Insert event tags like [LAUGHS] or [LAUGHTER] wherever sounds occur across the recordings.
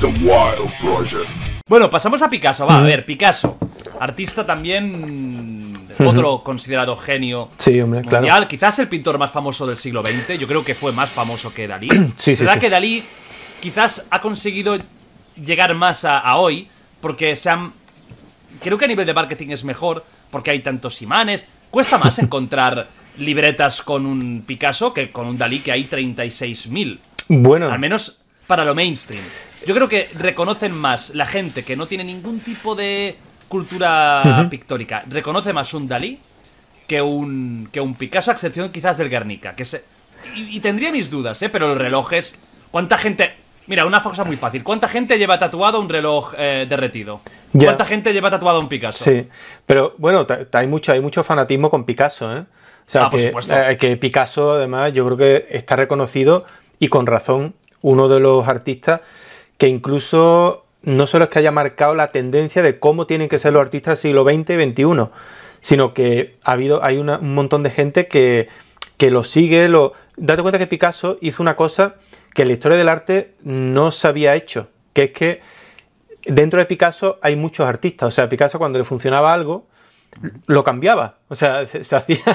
The Wild Bueno, pasamos a Picasso, va, a mm. ver, Picasso. Artista también otro considerado genio sí, hombre, quizás el pintor más famoso del siglo XX, yo creo que fue más famoso que Dalí. [CLEARS THROAT] sí, ¿Verdad que Dalí quizás ha conseguido llegar más a, a, hoy porque se han... Creo que a nivel de marketing es mejor porque hay tantos imanes. Cuesta más [LAUGHS] encontrar libretas con un Picasso que con un Dalí, que hay 36.000. Bueno. Al menos para lo mainstream. Yo creo que reconocen más la gente que no tiene ningún tipo de cultura pictórica. Reconoce más un Dalí que un, que un Picasso, a excepción quizás del Guernica. Que se, y, tendría mis dudas, ¿eh? Pero reloj es. ¿Cuánta gente...? Mira, una cosa muy fácil. ¿Cuánta gente lleva tatuado un reloj eh, derretido? ¿Cuánta gente lleva tatuado un Picasso? Sí, pero bueno, hay mucho, hay mucho fanatismo con Picasso, ¿eh? ah, por eh, que Picasso, además, yo creo que está reconocido y con razón uno de los artistas que incluso no solo es que haya marcado la tendencia de cómo tienen que ser los artistas del siglo XX y XXI, sino que ha habido, hay un montón de gente que, lo sigue. Lo... Date cuenta que Picasso hizo una cosa que en la historia del arte no se había hecho, que es que dentro de Picasso hay muchos artistas. O sea, Picasso cuando le funcionaba algo, lo cambiaba. O sea, se, hacía. [LAUGHS]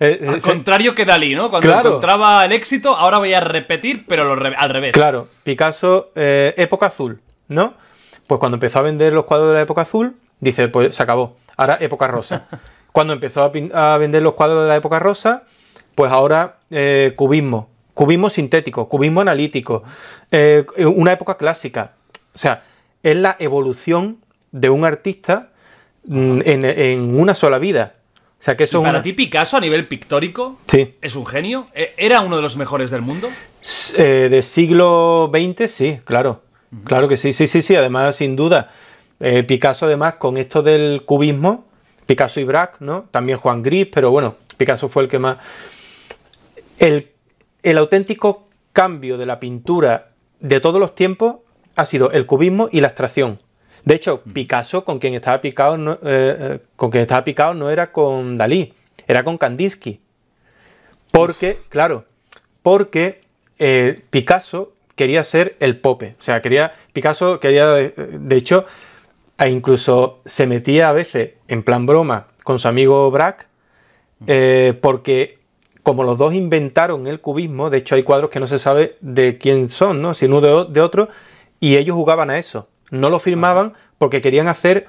Eh, eh, al contrario que Dalí, ¿no? Cuando encontraba el éxito, ahora voy a repetir, pero al revés. Claro, Picasso, eh, época azul, ¿no? Pues cuando empezó a vender los cuadros de la época azul, dice, pues se acabó. Ahora época rosa. [LAUGHS] cuando empezó a, vender los cuadros de la época rosa, pues ahora cubismo. Cubismo sintético, cubismo analítico. una época clásica. O sea, es la evolución de un artista Mm, en, una sola vida. O sea, que eso para ti Picasso a nivel pictórico sí. es un genio? Eh, ¿Era uno de los mejores del mundo? Eh, de siglo XX, sí, claro. Claro que sí, sí, sí, sí. Además, sin duda. Eh, Picasso, además, con esto del cubismo, Picasso y Braque, ¿no? También Juan Gris, pero bueno, Picasso fue el que más. el auténtico cambio de la pintura de todos los tiempos ha sido el cubismo y la abstracción. De hecho, mm. Picasso con quien estaba picado no, eh, eh, con quien estaba picado no era con Dalí, era con Kandinsky. Porque, claro, porque eh, Picasso quería ser el pope. O sea, quería. Picasso quería. De hecho, e incluso se metía a veces en plan broma con su amigo Braque. Mm. porque como los dos inventaron el cubismo, de hecho hay cuadros que no se sabe de quién son, ¿no? sino de, de otro, y ellos jugaban a eso. No lo firmaban porque querían hacer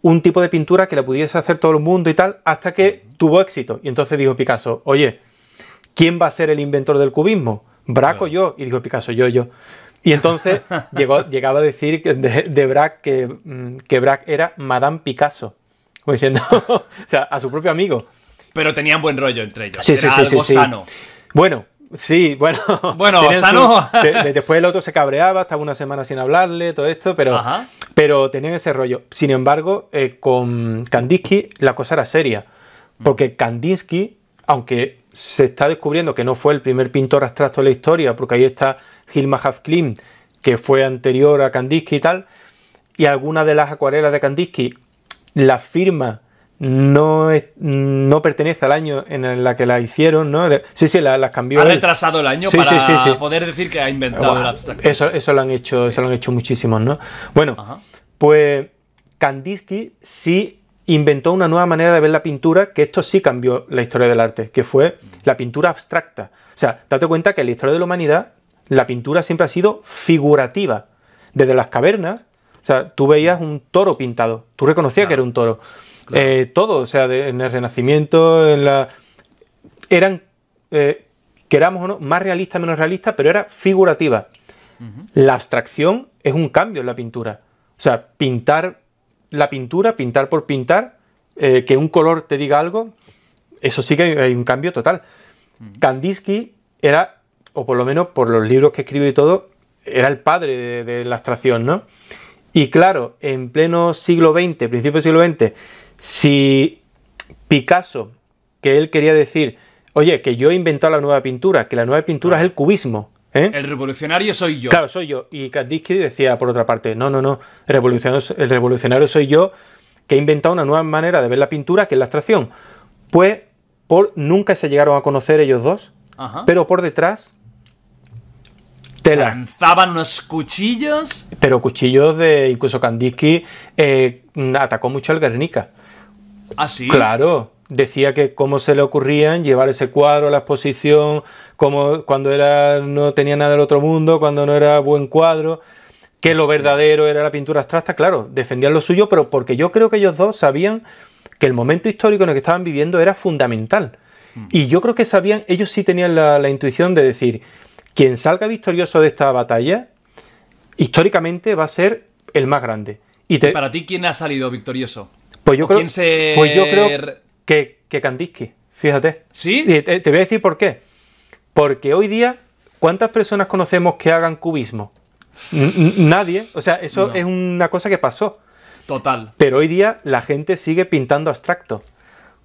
un tipo de pintura que la pudiese hacer todo el mundo y tal, hasta que tuvo éxito. Y entonces dijo Picasso, oye, ¿quién va a ser el inventor del cubismo? Braco yo. Y dijo Picasso, yo, yo. Y entonces [LAUGHS] llegó, llegaba a decir de, de que, mm, que era Madame Picasso. Como diciendo, [LAUGHS] o sea, a su propio amigo. Pero tenían buen rollo entre ellos. era algo sano. Bueno, Sí, bueno. [LAUGHS] Bueno, sano. después el otro se cabreaba, estaba una semana sin hablarle, todo esto, pero, pero tenían ese rollo. Sin embargo, eh, con Kandinsky la cosa era seria. Porque Kandinsky, aunque se está descubriendo que no fue el primer pintor abstracto de la historia, porque ahí está Hilma Hafklin, que fue anterior a Kandinsky y tal, y algunas de las acuarelas de Kandinsky la firma no, no pertenece al año en el que la hicieron, ¿no? Sí, sí, las cambió. Ha retrasado el año para poder decir que ha inventado el abstracto. Eso, eso, lo han hecho, eso lo han hecho muchísimos, ¿no? Bueno, pues Kandinsky sí inventó una nueva manera de ver la pintura, que esto sí cambió la historia del arte, que fue la pintura abstracta. O sea, date cuenta que en la historia de la humanidad la pintura siempre ha sido figurativa. Desde las cavernas, o sea, tú veías un toro pintado, tú reconocías que era un toro. Eh, todo, o sea, en el Renacimiento, en la... eran, eh, queramos o no, más realista, menos realista, pero era figurativa. La abstracción es un cambio en la pintura. O sea, pintar la pintura, pintar por pintar, eh, que un color te diga algo, eso sí que hay, un cambio total. Kandinsky era, o por lo menos por los libros que escribió y todo, era el padre de, la abstracción, ¿no? Y claro, en pleno siglo XX, principio del siglo XX, si Picasso, que él quería decir, oye, que yo he inventado la nueva pintura, que la nueva pintura es el cubismo. ¿eh? El revolucionario soy yo. Claro, soy yo. Y Kandinsky decía, por otra parte, no, no, no, el revolucionario, soy yo, que he inventado una nueva manera de ver la pintura, que es la abstracción. Pues por, nunca se llegaron a conocer ellos dos, pero por detrás se lanzaban los cuchillos. Pero cuchillos de. Incluso Kandinsky eh, atacó mucho al Guernica. Ah, claro. Decía que cómo se le ocurrían llevar ese cuadro a la exposición, como cuando era, no tenía nada del otro mundo, cuando no era buen cuadro, que lo verdadero era la pintura abstracta. Claro, defendían lo suyo, pero porque yo creo que ellos dos sabían que el momento histórico en el que estaban viviendo era fundamental. Hmm. Y yo creo que sabían, ellos sí tenían la, intuición de decir, quien salga victorioso de esta batalla, históricamente va a ser el más grande. ¿Y para ti quién ha salido victorioso? Pues, pues yo, creo, que, que Kandinsky, fíjate. ¿Sí? Te, voy a decir por qué. Porque hoy día, ¿cuántas personas conocemos que hagan cubismo? nadie. O sea, eso es una cosa que pasó. Total. Pero hoy día la gente sigue pintando abstracto.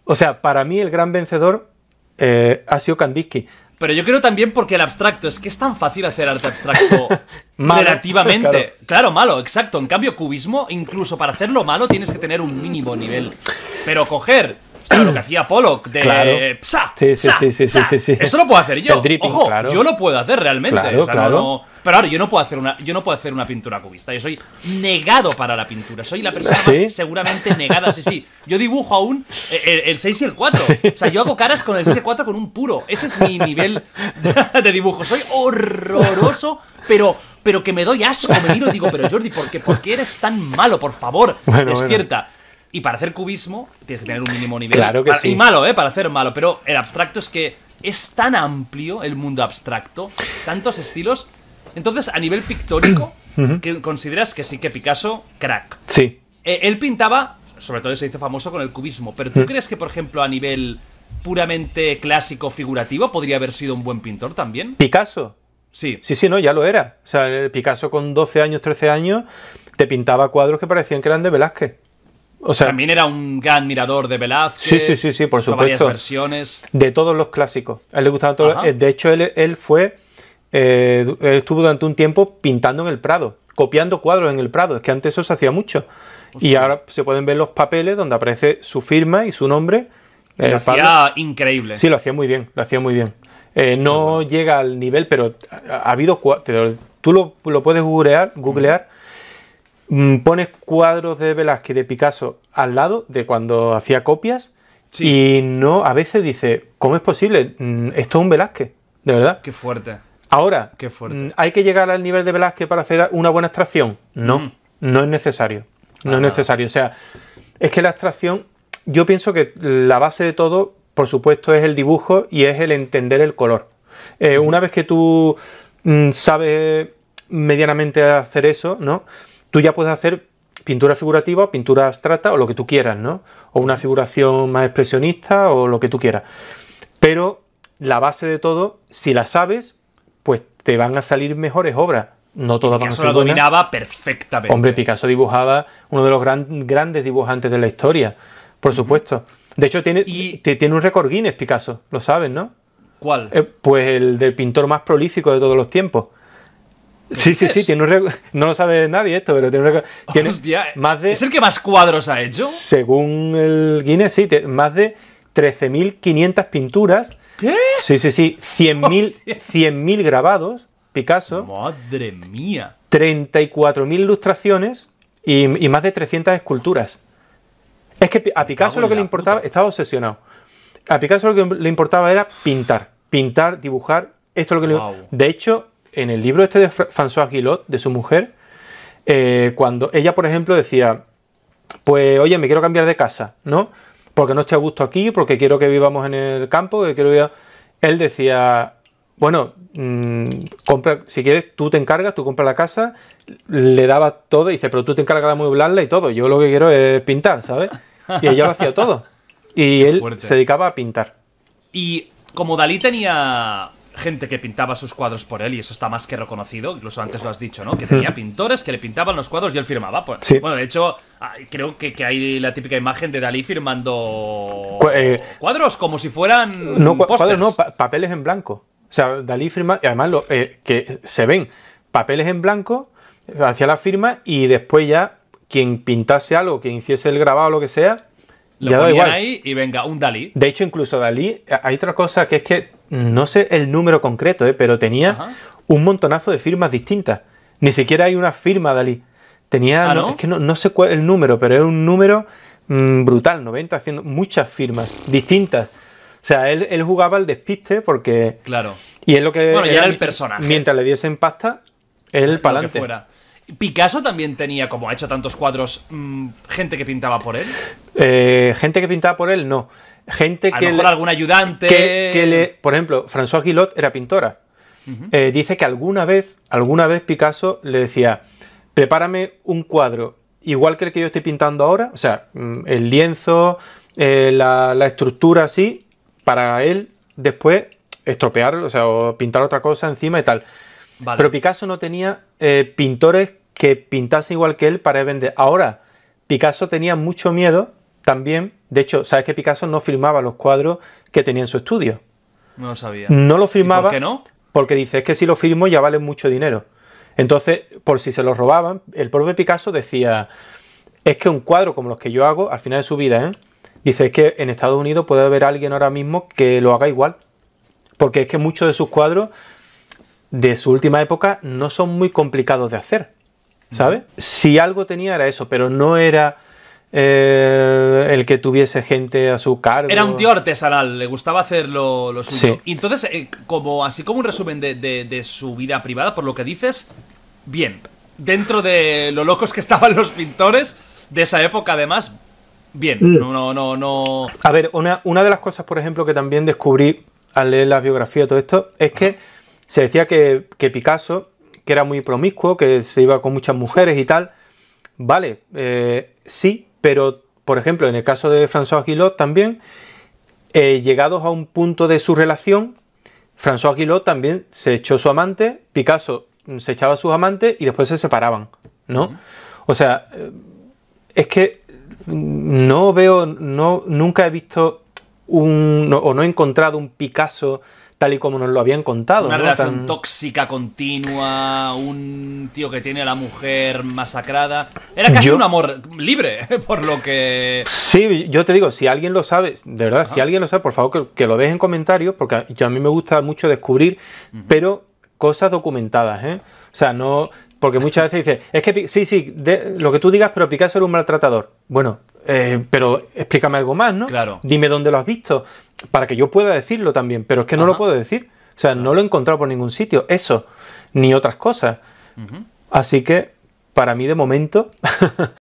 O sea, para mí el gran vencedor eh, ha sido Kandinsky. Pero yo creo también porque el abstracto, es que es tan fácil hacer arte abstracto [LAUGHS] malo, relativamente. claro. malo, exacto. En cambio, cubismo, incluso para hacerlo malo, tienes que tener un mínimo nivel. Pero coger lo que hacía Pollock de eh, psa, sí, sí, sí, sí, sí, sí, Eso lo puedo hacer yo. Ojo, yo lo puedo hacer realmente. pero ahora yo no puedo hacer una, yo no puedo hacer una pintura cubista. Yo soy negado para la pintura. Soy la persona más seguramente negada. Sí, sí. Yo dibujo aún el, 6 y el 4. O sea, yo hago caras con el 6 y el 4 con un puro. Ese es mi nivel de, dibujo. Soy horroroso, pero pero que me doy asco, me miro y digo, pero Jordi, ¿por qué, eres tan malo? Por favor, despierta. Y para hacer cubismo tienes que tener un mínimo nivel. Y malo, ¿eh? Para hacer malo. Pero el abstracto es que es tan amplio el mundo abstracto, tantos estilos. Entonces, a nivel pictórico, [CLEARS THROAT] consideras que sí que Picasso, crack. Sí. E-, él pintaba, sobre todo se hizo famoso con el cubismo, pero ¿tú crees que, por ejemplo, a nivel puramente clásico figurativo podría haber sido un buen pintor también? Picasso. Sí. Sí, sí, no, ya lo era. O sea, Picasso con 12 años, 13 años, te pintaba cuadros que parecían que eran de Velázquez. También era un gran admirador de Velázquez. Sí, sí, sí, por supuesto. varias versiones. De todos los clásicos. él le gustaban todos. Eh, de hecho, él, fue. Eh, estuvo durante un tiempo pintando en el Prado, copiando cuadros en el Prado. Es que antes eso se hacía mucho. Y ahora se pueden ver los papeles donde aparece su firma y su nombre. Lo hacía increíble. Sí, lo hacía muy bien, lo hacía muy bien. Eh, no llega al nivel, pero ha, ha habido. Tú lo, puedes googlear, googlear Mm, pones cuadros de Velázquez de Picasso al lado de cuando hacía copias y no a veces dice cómo es posible mm, esto es un Velázquez de verdad qué fuerte ahora qué mm, hay que llegar al nivel de Velázquez para hacer una buena extracción? no no es necesario no es necesario o sea es que la extracción, yo pienso que la base de todo por supuesto es el dibujo y es el entender el color eh, una vez que tú sabes medianamente hacer eso no tú ya puedes hacer pintura figurativa, pintura abstracta o lo que tú quieras, ¿no? O una figuración más expresionista o lo que tú quieras. Pero la base de todo, si la sabes, pues te van a salir mejores obras. No todas Picasso van a dominaba perfectamente. Hombre, Picasso dibujaba uno de los grandes dibujantes de la historia, por supuesto. De hecho, tiene, y... tiene un récord Guinness, Picasso, lo sabes, ¿no? ¿Cuál? Eh, pues el del pintor más prolífico de todos los tiempos. Sí, sí, sí, tiene un no lo sabe nadie esto, pero tiene un más de ¿Es el que más cuadros ha hecho? Según el Guinness, sí, más de 13.500 pinturas. ¿Qué? Sí, sí, sí, 100.000 grabados, Picasso. Madre mía. 34.000 ilustraciones y, más de 300 esculturas. Es que a Picasso lo que le importaba, estaba obsesionado. A Picasso lo que le importaba era pintar, pintar, dibujar. Esto es lo que le importaba. De hecho, en el libro este de François Guillot, de su mujer, eh, cuando ella, por ejemplo, decía, pues oye, me quiero cambiar de casa, ¿no? Porque no estoy a gusto aquí, porque quiero que vivamos en el campo, que quiero vivir... Él decía, bueno, mm, compra, si quieres, tú te encargas, tú compras la casa, le daba todo, y dice, pero tú te encargas de amueblarla y todo, yo lo que quiero es pintar, ¿sabes? Y ella lo hacía todo. [LAUGHS] Y él se dedicaba a pintar. Y como Dalí tenía gente que pintaba sus cuadros por él, y eso está más que reconocido, incluso antes lo has dicho, ¿no? Que tenía mm. pintores que le pintaban los cuadros y él firmaba. Pues. Bueno, de hecho, ah, creo que, hay la típica imagen de Dalí firmando eh, cuadros como si fueran. No, no, papeles en blanco. O sea, Dalí firma, y además eh, que se ven papeles en blanco hacia la firma y después ya quien pintase algo, quien hiciese el grabado o lo que sea, lo ponían ahí y venga, un Dalí. De hecho, incluso Dalí, hay otra cosa que es que no sé el número concreto, eh, pero tenía un montonazo de firmas distintas. Ni siquiera hay una firma Dalí. Tenía, ¿Ah, no? es que no, sé cuál el número, pero era un número mm, brutal, 90, haciendo muchas firmas distintas. O sea, él, jugaba al despiste porque. Claro. Y es lo que. Bueno, ya era el personaje. Mientras le diesen pasta, él para adelante. Picasso también tenía, como ha hecho tantos cuadros, mm, gente que pintaba por él. Eh, gente que pintaba por él, no gente que. A lo mejor algún ayudante. Que, le, por ejemplo, François Guillot era pintora. Eh, dice que alguna vez, alguna vez Picasso le decía: prepárame un cuadro igual que el que yo estoy pintando ahora, o sea, mm, el lienzo, eh, la, estructura así, para él después estropearlo, o sea, o pintar otra cosa encima y tal. Pero Picasso no tenía eh, pintores que pintasen igual que él para vender. Ahora, Picasso tenía mucho miedo también de hecho, ¿sabes que Picasso no firmaba los cuadros que tenía en su estudio? No lo sabía. No lo firmaba. ¿Por qué no? Porque dice, es que si lo firmo ya vale mucho dinero. Entonces, por si se los robaban, el propio Picasso decía, es que un cuadro como los que yo hago, al final de su vida, ¿eh? dice, es que en Estados Unidos puede haber alguien ahora mismo que lo haga igual. Porque es que muchos de sus cuadros de su última época no son muy complicados de hacer. ¿Sabes? Si algo tenía era eso, pero no era eh, el que tuviese gente a su cargo. Era un tío artesanal, le gustaba hacer lo, Y entonces, eh, como, así como un resumen de, su vida privada, por lo que dices, bien. Dentro de lo locos que estaban los pintores de esa época, además, bien. Mm. No, no, no. no... A ver, una, de las cosas, por ejemplo, que también descubrí al leer la biografía todo esto, es que se decía que, Picasso, que era muy promiscuo, que se iba con muchas mujeres y tal. Vale, eh, sí, pero por ejemplo en el caso de François Guillot también, eh, llegados a un punto de su relación, François Guillot también se echó su amante, Picasso mm, se echaba a sus amantes y después se separaban, ¿no? O sea, eh, es que mm, no veo, no, nunca he visto un, o no he encontrado un Picasso tal y como nos lo habían contado. Una relación tóxica continua, un tío que tiene a la mujer masacrada. Era casi un amor libre, [LAUGHS] por lo que... Sí, yo te digo, si alguien lo sabe, de verdad, si alguien lo sabe, por favor que, lo dejen en comentarios, porque a, yo, a, mí me gusta mucho descubrir, pero cosas documentadas, ¿eh? O sea, no... Porque muchas veces dice es que sí, sí, lo que tú digas, pero Picasso era un maltratador. Bueno, eh, pero explícame algo más, ¿no? Claro. Dime dónde lo has visto para que yo pueda decirlo también, pero es que no lo puedo decir. O sea, no lo he encontrado por ningún sitio, eso, ni otras cosas. Así que, para mí de momento, [LAUGHS]